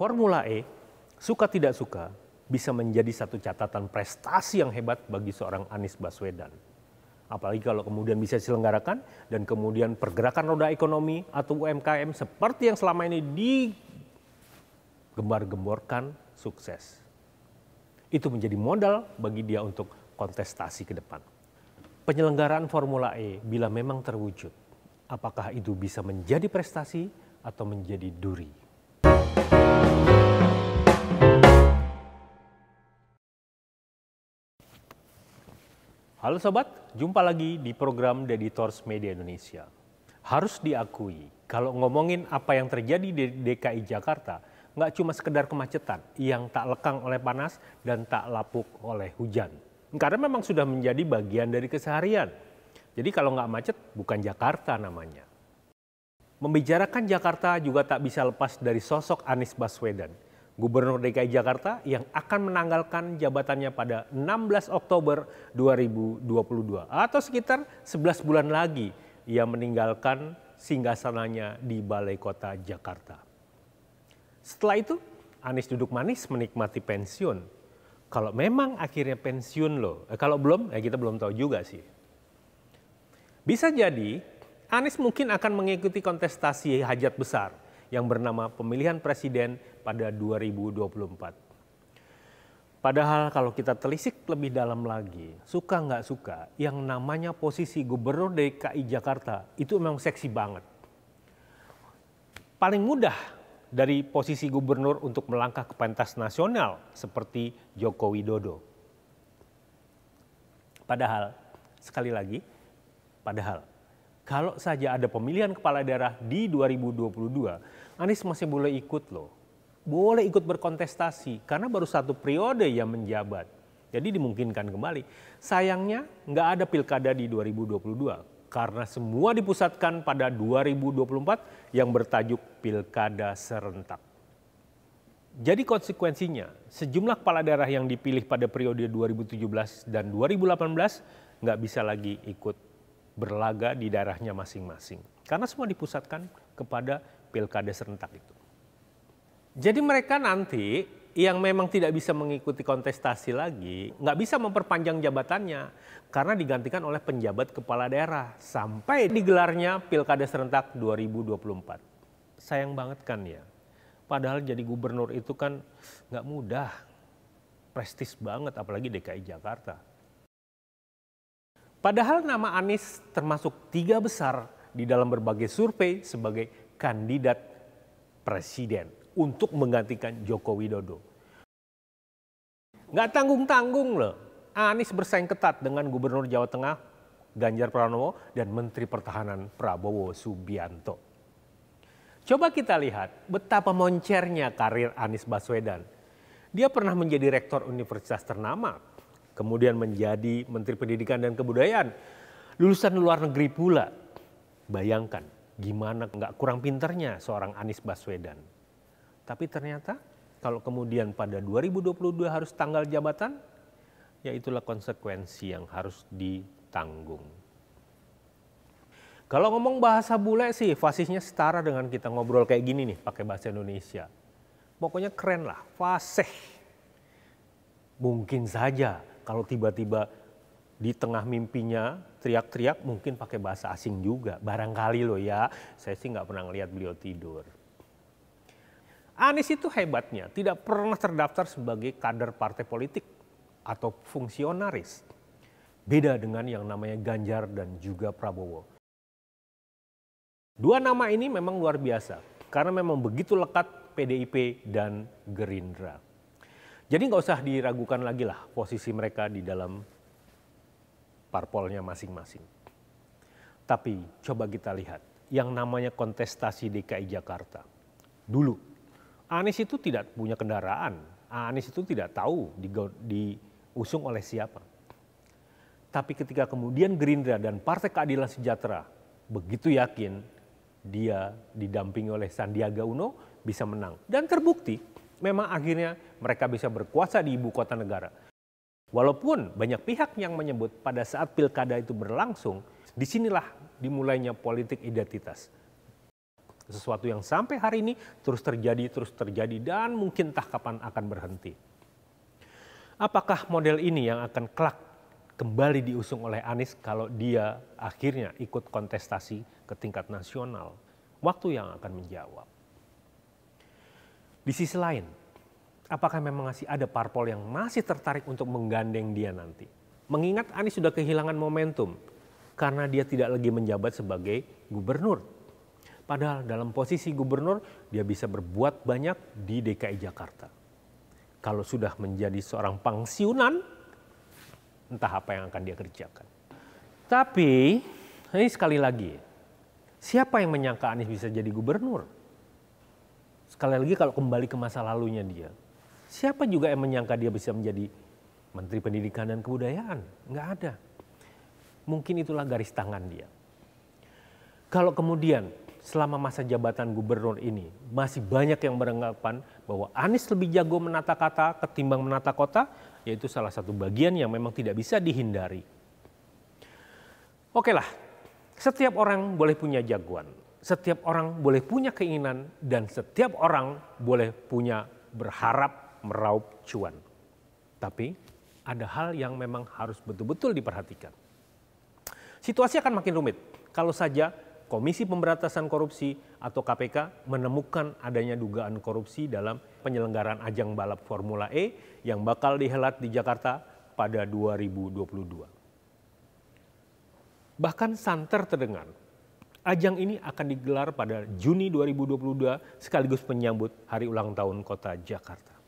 Formula E, suka tidak suka, bisa menjadi satu catatan prestasi yang hebat bagi seorang Anies Baswedan. Apalagi kalau kemudian bisa diselenggarakan dan kemudian pergerakan roda ekonomi atau UMKM seperti yang selama ini digembar-gemborkan sukses. Itu menjadi modal bagi dia untuk kontestasi ke depan. Penyelenggaraan Formula E bila memang terwujud, apakah itu bisa menjadi prestasi atau menjadi duri? Halo sobat, jumpa lagi di program Editors Media Indonesia. Harus diakui, kalau ngomongin apa yang terjadi di DKI Jakarta, nggak cuma sekedar kemacetan yang tak lekang oleh panas dan tak lapuk oleh hujan. Karena memang sudah menjadi bagian dari keseharian. Jadi kalau nggak macet, bukan Jakarta namanya. Membicarakan Jakarta juga tak bisa lepas dari sosok Anies Baswedan Gubernur DKI Jakarta yang akan menanggalkan jabatannya pada 16 Oktober 2022 atau sekitar 11 bulan lagi ia meninggalkan singgasananya di Balai Kota Jakarta. Setelah itu Anies duduk manis menikmati pensiun. Kalau memang akhirnya pensiun loh, eh, kalau belum eh, kita belum tahu juga sih. Bisa jadi Anies mungkin akan mengikuti kontestasi hajat besar yang bernama pemilihan presiden pada 2024. Padahal kalau kita telisik lebih dalam lagi, suka nggak suka, yang namanya posisi gubernur DKI Jakarta itu memang seksi banget. Paling mudah dari posisi gubernur untuk melangkah ke pentas nasional seperti Joko Widodo. Padahal, sekali lagi, padahal kalau saja ada pemilihan kepala daerah di 2022, Anies masih boleh ikut loh. Boleh ikut berkontestasi karena baru satu periode yang menjabat. Jadi dimungkinkan kembali. Sayangnya nggak ada pilkada di 2022 karena semua dipusatkan pada 2024 yang bertajuk pilkada serentak. Jadi konsekuensinya sejumlah kepala daerah yang dipilih pada periode 2017 dan 2018 nggak bisa lagi ikut berlaga di daerahnya masing-masing. Karena semua dipusatkan kepada pilkada serentak itu. Jadi mereka nanti yang memang tidak bisa mengikuti kontestasi lagi, nggak bisa memperpanjang jabatannya karena digantikan oleh penjabat kepala daerah sampai digelarnya pilkada serentak 2024. Sayang banget kan ya. Padahal jadi gubernur itu kan nggak mudah, prestis banget apalagi DKI Jakarta. Padahal nama Anies termasuk tiga besar di dalam berbagai survei sebagai kandidat presiden untuk menggantikan Joko Widodo. Nggak tanggung-tanggung loh, Anies bersaing ketat dengan Gubernur Jawa Tengah Ganjar Pranowo dan Menteri Pertahanan Prabowo Subianto. Coba kita lihat betapa moncernya karir Anies Baswedan. Dia pernah menjadi rektor universitas ternama, kemudian menjadi Menteri Pendidikan dan Kebudayaan, lulusan luar negeri pula. Bayangkan, gimana nggak kurang pinternya seorang Anies Baswedan. Tapi ternyata kalau kemudian pada 2022 harus tanggal jabatan, ya itulah konsekuensi yang harus ditanggung. Kalau ngomong bahasa bule sih, fasihnya setara dengan kita ngobrol kayak gini nih, pakai bahasa Indonesia. Pokoknya keren lah, fasih. Mungkin saja kalau tiba-tiba di tengah mimpinya teriak-teriak mungkin pakai bahasa asing juga. Barangkali loh ya, saya sih nggak pernah ngelihat beliau tidur. Anies itu hebatnya tidak pernah terdaftar sebagai kader partai politik atau fungsionaris. Beda dengan yang namanya Ganjar dan juga Prabowo. Dua nama ini memang luar biasa karena memang begitu lekat PDIP dan Gerindra. Jadi nggak usah diragukan lagi lah posisi mereka di dalam parpolnya masing-masing. Tapi coba kita lihat yang namanya kontestasi DKI Jakarta. Dulu Anies itu tidak punya kendaraan, Anies itu tidak tahu diusung oleh siapa. Tapi ketika kemudian Gerindra dan Partai Keadilan Sejahtera begitu yakin dia didampingi oleh Sandiaga Uno bisa menang dan terbukti memang akhirnya mereka bisa berkuasa di ibu kota negara. Walaupun banyak pihak yang menyebut pada saat pilkada itu berlangsung, disinilah dimulainya politik identitas. Sesuatu yang sampai hari ini terus terjadi, terus terjadi, dan mungkin tak kapan akan berhenti. Apakah model ini yang akan kelak kembali diusung oleh Anies kalau dia akhirnya ikut kontestasi ke tingkat nasional? Waktu yang akan menjawab. Di sisi lain, apakah memang masih ada parpol yang masih tertarik untuk menggandeng dia nanti? Mengingat Anies sudah kehilangan momentum karena dia tidak lagi menjabat sebagai gubernur. Padahal dalam posisi gubernur dia bisa berbuat banyak di DKI Jakarta. Kalau sudah menjadi seorang pensiunan, entah apa yang akan dia kerjakan. Tapi ini sekali lagi, siapa yang menyangka Anies bisa jadi gubernur? Sekali lagi kalau kembali ke masa lalunya dia, Siapa juga yang menyangka dia bisa menjadi Menteri Pendidikan dan Kebudayaan? Enggak ada. Mungkin itulah garis tangan dia. Kalau kemudian selama masa jabatan gubernur ini masih banyak yang beranggapan bahwa Anies lebih jago menata kata ketimbang menata kota, yaitu salah satu bagian yang memang tidak bisa dihindari. Oke lah, setiap orang boleh punya jagoan, setiap orang boleh punya keinginan, dan setiap orang boleh punya berharap meraup cuan. Tapi ada hal yang memang harus betul-betul diperhatikan. Situasi akan makin rumit kalau saja Komisi Pemberantasan Korupsi atau KPK menemukan adanya dugaan korupsi dalam penyelenggaraan ajang balap Formula E yang bakal dihelat di Jakarta pada 2022. Bahkan santer terdengar, ajang ini akan digelar pada Juni 2022 sekaligus menyambut hari ulang tahun kota Jakarta.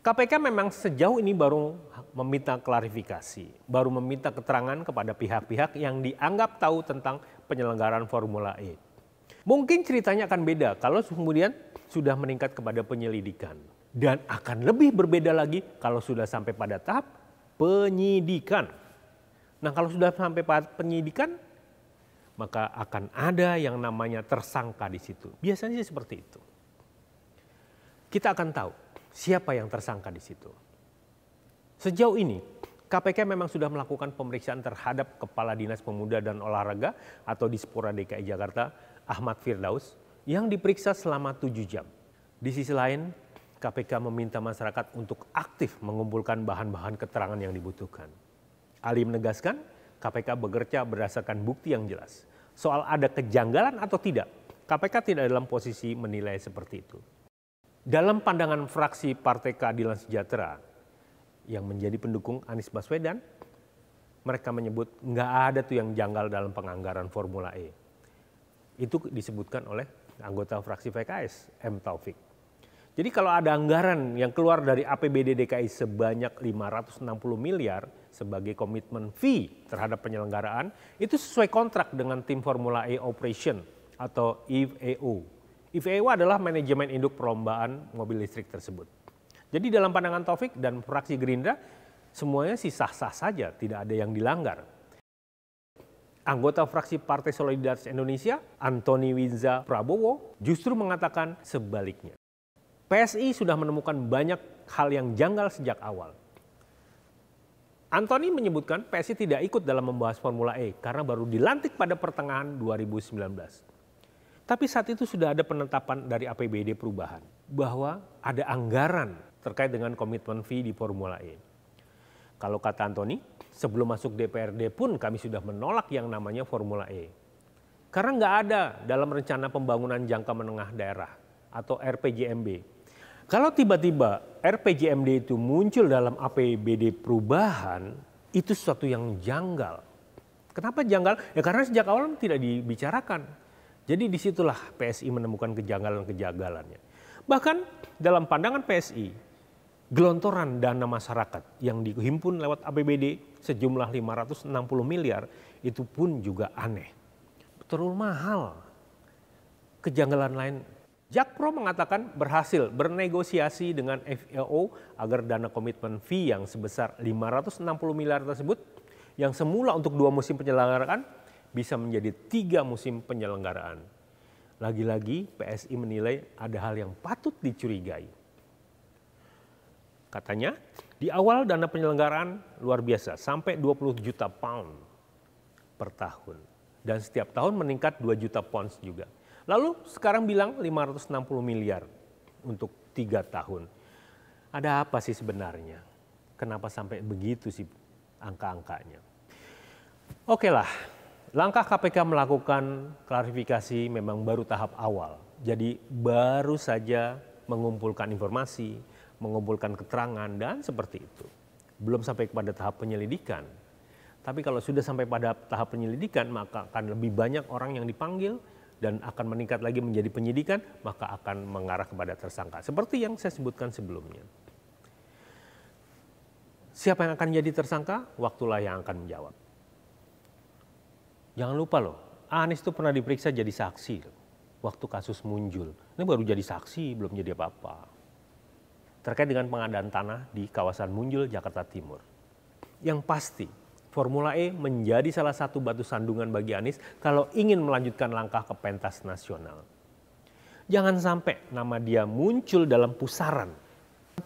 KPK memang sejauh ini baru meminta klarifikasi, baru meminta keterangan kepada pihak-pihak yang dianggap tahu tentang penyelenggaraan Formula E. Mungkin ceritanya akan beda kalau kemudian sudah meningkat kepada penyelidikan dan akan lebih berbeda lagi kalau sudah sampai pada tahap penyidikan. Nah, kalau sudah sampai pada penyidikan maka akan ada yang namanya tersangka di situ. Biasanya seperti itu. Kita akan tahu siapa yang tersangka di situ. Sejauh ini, KPK memang sudah melakukan pemeriksaan terhadap Kepala Dinas Pemuda dan Olahraga atau di Spora DKI Jakarta, Ahmad Firdaus, yang diperiksa selama tujuh jam. Di sisi lain, KPK meminta masyarakat untuk aktif mengumpulkan bahan-bahan keterangan yang dibutuhkan. Ali menegaskan, KPK bekerja berdasarkan bukti yang jelas. Soal ada kejanggalan atau tidak, KPK tidak dalam posisi menilai seperti itu. Dalam pandangan fraksi Partai Keadilan Sejahtera yang menjadi pendukung Anies Baswedan, mereka menyebut nggak ada tuh yang janggal dalam penganggaran Formula E. Itu disebutkan oleh anggota fraksi PKS, M. Taufik. Jadi kalau ada anggaran yang keluar dari APBD DKI sebanyak 560 miliar sebagai komitmen fee terhadap penyelenggaraan, itu sesuai kontrak dengan tim Formula E Operation atau EVAO IVEWA adalah manajemen induk perlombaan mobil listrik tersebut. Jadi dalam pandangan Taufik dan fraksi Gerindra, semuanya sih sah-sah saja, tidak ada yang dilanggar. Anggota fraksi Partai Solidaritas Indonesia, Antoni Winza Prabowo, justru mengatakan sebaliknya. PSI sudah menemukan banyak hal yang janggal sejak awal. Antoni menyebutkan PSI tidak ikut dalam membahas Formula E karena baru dilantik pada pertengahan 2019. Tapi saat itu sudah ada penetapan dari APBD perubahan bahwa ada anggaran terkait dengan komitmen fee di Formula E. Kalau kata Antoni, sebelum masuk DPRD pun kami sudah menolak yang namanya Formula E. Karena nggak ada dalam rencana pembangunan jangka menengah daerah atau RPJMD. Kalau tiba-tiba RPJMD itu muncul dalam APBD perubahan, itu sesuatu yang janggal. Kenapa janggal? Ya karena sejak awal tidak dibicarakan jadi disitulah PSI menemukan kejanggalan-kejanggalannya. Bahkan dalam pandangan PSI, gelontoran dana masyarakat yang dihimpun lewat APBD sejumlah 560 miliar itu pun juga aneh. Terlalu mahal. Kejanggalan lain Jakpro mengatakan berhasil bernegosiasi dengan FEO agar dana komitmen fee yang sebesar 560 miliar tersebut yang semula untuk dua musim penyelenggaraan bisa menjadi tiga musim penyelenggaraan. Lagi-lagi PSI menilai ada hal yang patut dicurigai. Katanya, di awal dana penyelenggaraan luar biasa sampai 20 juta pound per tahun. Dan setiap tahun meningkat 2 juta pounds juga. Lalu sekarang bilang 560 miliar untuk tiga tahun. Ada apa sih sebenarnya? Kenapa sampai begitu sih angka-angkanya? Oke okay lah, Langkah KPK melakukan klarifikasi memang baru tahap awal. Jadi baru saja mengumpulkan informasi, mengumpulkan keterangan dan seperti itu. Belum sampai kepada tahap penyelidikan. Tapi kalau sudah sampai pada tahap penyelidikan maka akan lebih banyak orang yang dipanggil dan akan meningkat lagi menjadi penyidikan maka akan mengarah kepada tersangka. Seperti yang saya sebutkan sebelumnya. Siapa yang akan jadi tersangka? Waktulah yang akan menjawab. Jangan lupa loh, Anies itu pernah diperiksa jadi saksi waktu kasus muncul. Ini baru jadi saksi, belum jadi apa-apa. Terkait dengan pengadaan tanah di kawasan Muncul, Jakarta Timur. Yang pasti, Formula E menjadi salah satu batu sandungan bagi Anies kalau ingin melanjutkan langkah ke pentas nasional. Jangan sampai nama dia muncul dalam pusaran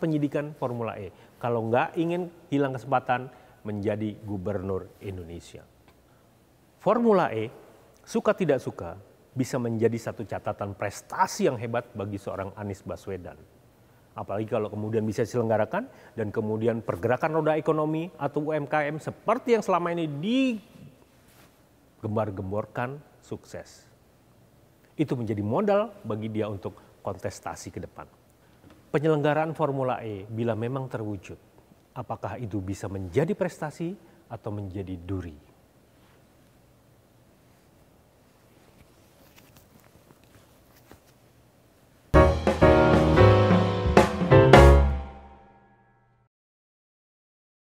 penyidikan Formula E kalau nggak ingin hilang kesempatan menjadi gubernur Indonesia. Formula E, suka tidak suka, bisa menjadi satu catatan prestasi yang hebat bagi seorang Anies Baswedan. Apalagi kalau kemudian bisa diselenggarakan dan kemudian pergerakan roda ekonomi atau UMKM seperti yang selama ini digembar-gemborkan sukses. Itu menjadi modal bagi dia untuk kontestasi ke depan. Penyelenggaraan Formula E bila memang terwujud, apakah itu bisa menjadi prestasi atau menjadi duri?